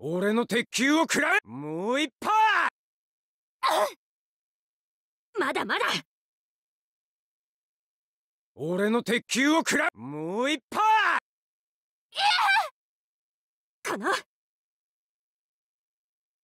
俺の鉄球を食らえもう一発まだまだ俺の鉄球を食らえもう一発この